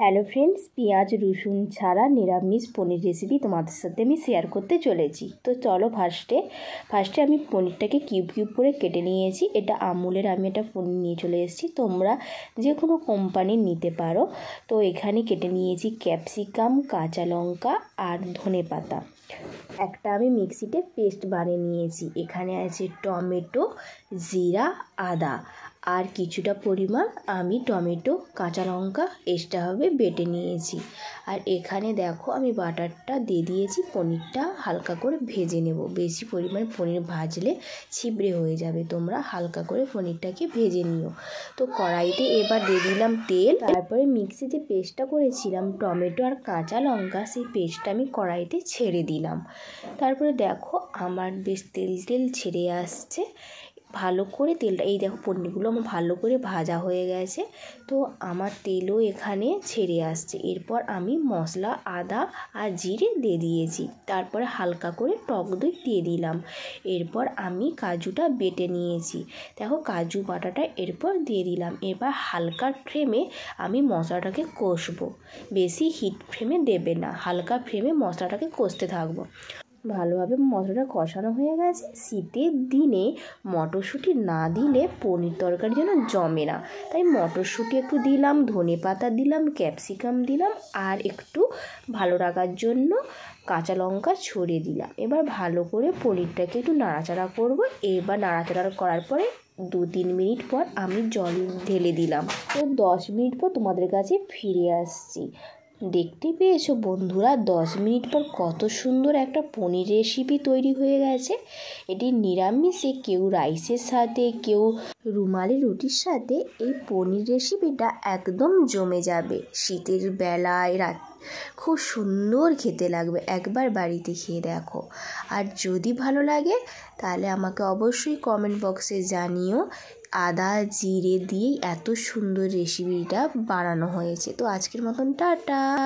hello friends পেঁয়াজ রসুন ছাড়া নিরামিষ পনির রেসিপি তোমাদের সাথে আমি শেয়ার করতে চলেছি তো চলো ফার্স্টে ফার্স্টে আমি পনিরটাকে কিউব কিউব করে কেটে নিয়েছি এটা আমুলের আমি এটা পনির নিয়ে চলে এসেছি তোমরা যে কোনো কোম্পানির নিতে পারো তো এখানে কেটে নিয়েছি ক্যাপসিকাম কাঁচা লঙ্কা আর ধনে পাতা একটা আমি মিক্সিতে পেস্ট বানিয়ে নিয়েছি এখানে আছে টমেটো জিরা আদা আর কিছুটা পরিমাণ আমি টমেটো কাঁচা লঙ্কা এক্সট্রাভাবে বেটে নিয়েছি আর এখানে দেখো আমি বাটারটা দিয়ে দিয়েছি পনিরটা হালকা করে ভেজে নেব বেশি পরিমাণ পনির ভাজলে ছিবড়ে হয়ে যাবে তোমরা হালকা করে পনিরটাকে ভেজে নিও তো কড়াইতে এবার দিয়ে দিলাম তেল তারপরে মিক্সিতে পেস্টটা করেছিলাম টমেটো আর কাঁচা লঙ্কা সেই পেস্টটা আমি কড়াইতে ছেড়ে দিলাম তারপরে দেখো আমার বেশ তেল তেল ছেড়ে আসছে ভালো করে তেলটা এই দেখো পনিরগুলো আমার ভালো করে ভাজা হয়ে গেছে তো আমার তেলও এখানে ছেড়ে আসছে এরপর আমি মশলা আদা আর জিরে দিয়ে দিয়েছি তারপরে হালকা করে টক দই দিয়ে দিলাম এরপর আমি কাজুটা বেটে নিয়েছি দেখো কাজু বাটাটা এরপর দিয়ে দিলাম এবার হালকা ফ্রেমে আমি মশলাটাকে কষবো বেশি হিট ফ্রেমে দেবে না হালকা ফ্রেমে মশলাটাকে কষতে থাকবো ভালোভাবে মশলাটা কষানো হয়ে গেছে শীতের দিনে মটরশুঁটি না দিলে পনির তরকারি যেন জমে না তাই মটরশুঁটি একটু দিলাম ধনে পাতা দিলাম ক্যাপসিকাম দিলাম আর একটু ভালো রাখার জন্য কাঁচা লঙ্কা ছড়িয়ে দিলাম এবার ভালো করে পনিরটাকে একটু নাড়াচাড়া করব এবার নাড়াচাড়া করার পরে দু তিন মিনিট পর আমি জল ঢেলে দিলাম তো দশ মিনিট পর তোমাদের কাছে ফিরে আসছি দেখতে পেয়েছো বন্ধুরা দশ মিনিট পর কত সুন্দর একটা পনির রেসিপি তৈরি হয়ে গেছে এটি নিরামিষে কেউ রাইসের সাথে কেউ রুমালি রুটির সাথে এই পনির রেসিপিটা একদম জমে যাবে শীতের বেলায় রাত খুব সুন্দর খেতে লাগবে একবার বাড়িতে খেয়ে দেখো আর যদি ভালো লাগে তাহলে আমাকে অবশ্যই কমেন্ট বক্সে জানিও আদা জিরে দিয়েই এত সুন্দর রেসিপিটা বানানো হয়েছে তো আজকের মতন টাটা